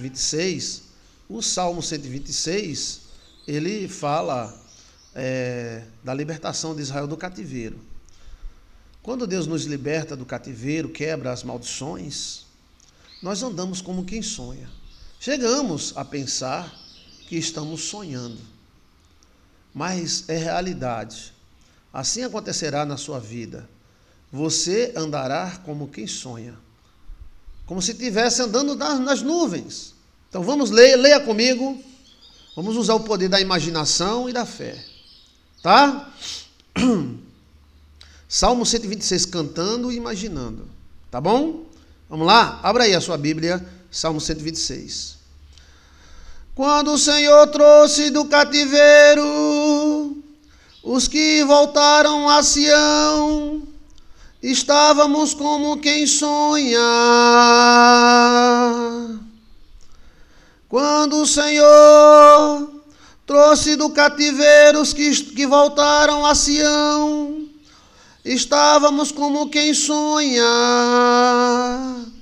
126, o Salmo 126, ele fala é, da libertação de Israel do cativeiro. Quando Deus nos liberta do cativeiro, quebra as maldições, nós andamos como quem sonha. Chegamos a pensar que estamos sonhando, mas é realidade. Assim acontecerá na sua vida. Você andará como quem sonha como se estivesse andando nas nuvens. Então vamos ler, leia comigo. Vamos usar o poder da imaginação e da fé. Tá? Salmo 126 cantando e imaginando. Tá bom? Vamos lá? Abra aí a sua Bíblia, Salmo 126. Quando o Senhor trouxe do cativeiro os que voltaram a Sião, Estávamos como quem sonha. Quando o Senhor trouxe do cativeiro os que, que voltaram a Sião, estávamos como quem sonha.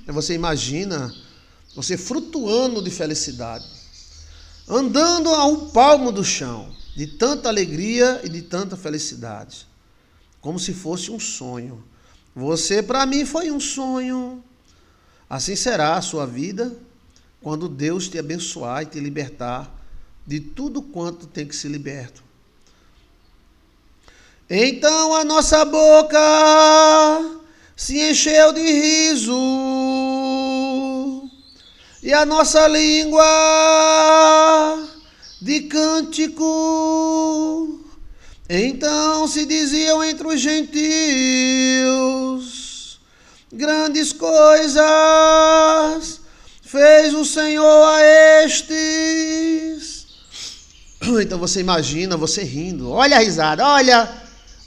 Você imagina você flutuando de felicidade, andando a um palmo do chão, de tanta alegria e de tanta felicidade, como se fosse um sonho. Você para mim foi um sonho. Assim será a sua vida quando Deus te abençoar e te libertar de tudo quanto tem que se liberto. Então a nossa boca se encheu de riso e a nossa língua de cântico. Então se diziam entre os gentios: Grandes coisas fez o Senhor a estes. Então você imagina você rindo. Olha a risada, olha.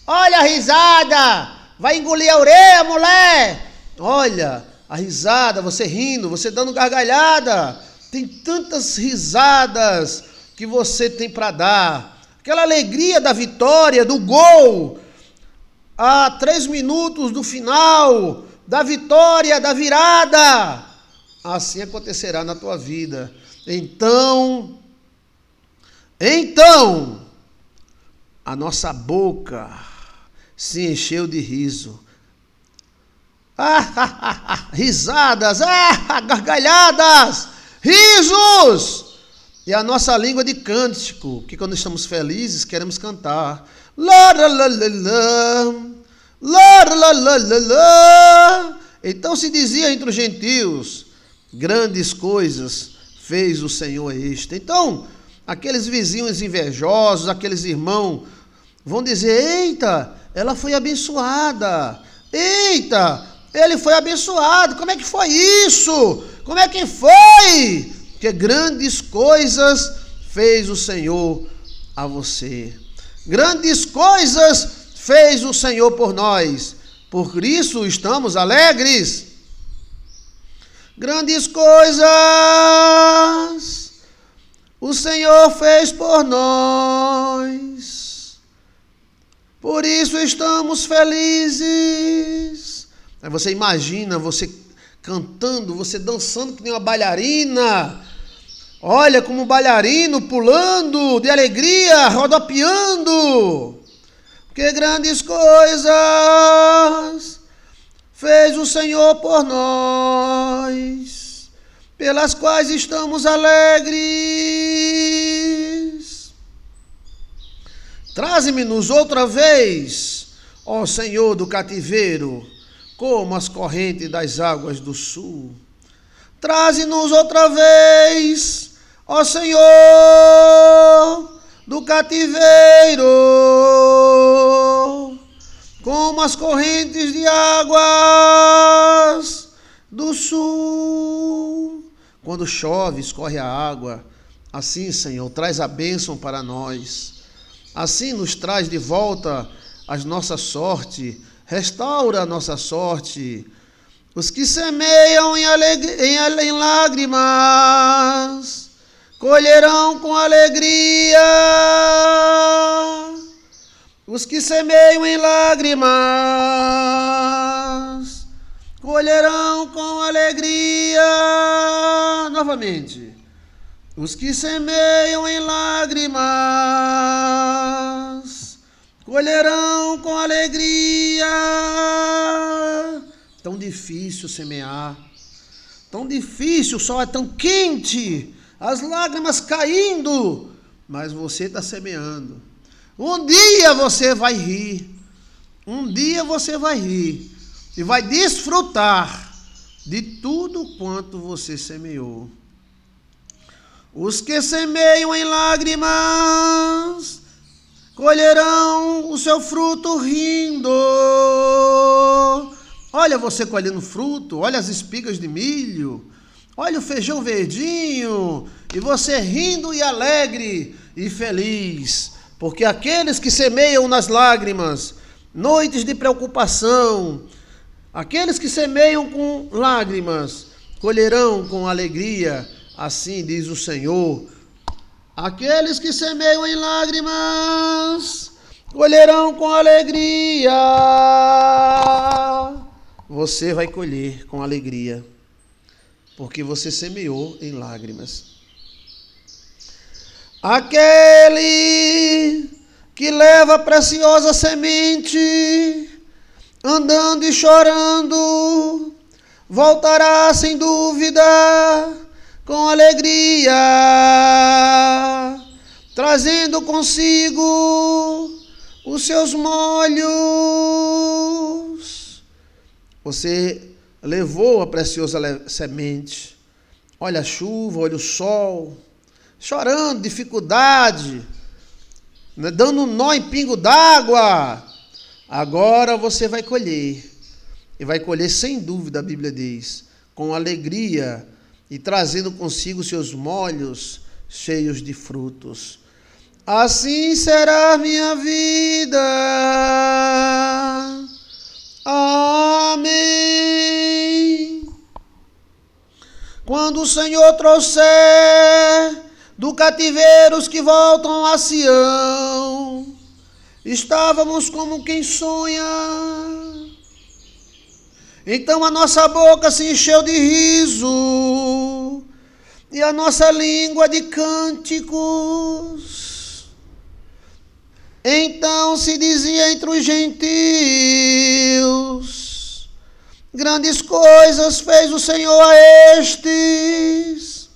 Olha a risada. Vai engolir a orelha, mulher. Olha a risada, você rindo, você dando gargalhada. Tem tantas risadas que você tem para dar Aquela alegria da vitória, do gol, a três minutos do final, da vitória, da virada. Assim acontecerá na tua vida. Então, então, a nossa boca se encheu de riso. Ah, ah, ah, risadas, gargalhadas, risos. E a nossa língua de cântico, que quando estamos felizes queremos cantar. Lá, lá, lá, lá, lá, lá, lá, lá. Então se dizia entre os gentios: grandes coisas fez o Senhor este. Então, aqueles vizinhos invejosos, aqueles irmãos, vão dizer: eita, ela foi abençoada. Eita, ele foi abençoado. Como é que foi isso? Como é que foi? porque grandes coisas fez o Senhor a você. Grandes coisas fez o Senhor por nós, por isso estamos alegres. Grandes coisas o Senhor fez por nós, por isso estamos felizes. Aí você imagina você cantando, você dançando que nem uma bailarina Olha como o bailarino pulando de alegria, rodopiando. Que grandes coisas fez o Senhor por nós, pelas quais estamos alegres. Traze-me-nos outra vez, ó Senhor do cativeiro, como as correntes das águas do sul. Traze-nos outra vez ó Senhor do cativeiro, como as correntes de águas do sul. Quando chove, escorre a água. Assim, Senhor, traz a bênção para nós. Assim nos traz de volta a nossa sorte, restaura a nossa sorte. Os que semeiam em, em, em lágrimas colherão com alegria os que semeiam em lágrimas, colherão com alegria. Novamente, os que semeiam em lágrimas, colherão com alegria. Tão difícil semear, tão difícil, o sol é tão quente as lágrimas caindo, mas você está semeando. Um dia você vai rir, um dia você vai rir e vai desfrutar de tudo quanto você semeou. Os que semeiam em lágrimas colherão o seu fruto rindo. Olha você colhendo fruto, olha as espigas de milho, Olha o feijão verdinho, e você rindo e alegre e feliz, porque aqueles que semeiam nas lágrimas, noites de preocupação, aqueles que semeiam com lágrimas, colherão com alegria, assim diz o Senhor. Aqueles que semeiam em lágrimas, colherão com alegria. Você vai colher com alegria porque você semeou em lágrimas. Aquele que leva a preciosa semente, andando e chorando, voltará sem dúvida, com alegria, trazendo consigo os seus molhos. Você levou a preciosa semente. Olha a chuva, olha o sol, chorando, dificuldade, né? dando um nó em pingo d'água. Agora você vai colher, e vai colher sem dúvida, a Bíblia diz, com alegria e trazendo consigo seus molhos cheios de frutos. Assim será minha vida. Quando o Senhor trouxer do cativeiro os que voltam a Sião, estávamos como quem sonha. Então a nossa boca se encheu de riso e a nossa língua de cânticos. Então se dizia entre os gentios: Grandes coisas fez o Senhor a estes.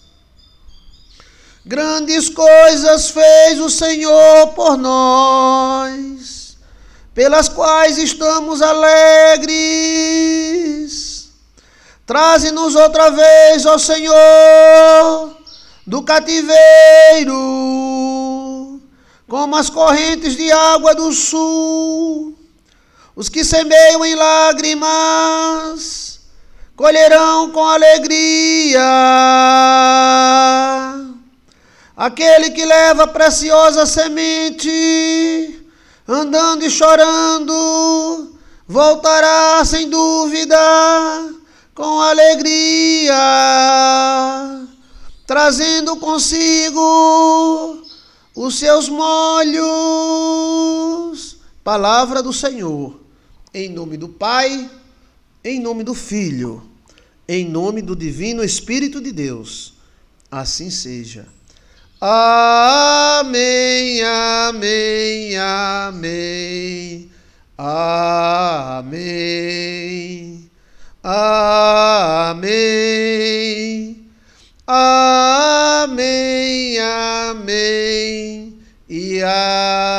Grandes coisas fez o Senhor por nós, pelas quais estamos alegres. Traze-nos outra vez, ó Senhor, do cativeiro, como as correntes de água do sul os que semeiam em lágrimas colherão com alegria. Aquele que leva preciosa semente, andando e chorando, voltará sem dúvida com alegria, trazendo consigo os seus molhos. Palavra do Senhor. Em nome do Pai, em nome do Filho, em nome do Divino Espírito de Deus. Assim seja. Amém, amém, amém. Amém. Amém. Amém, amém e amém.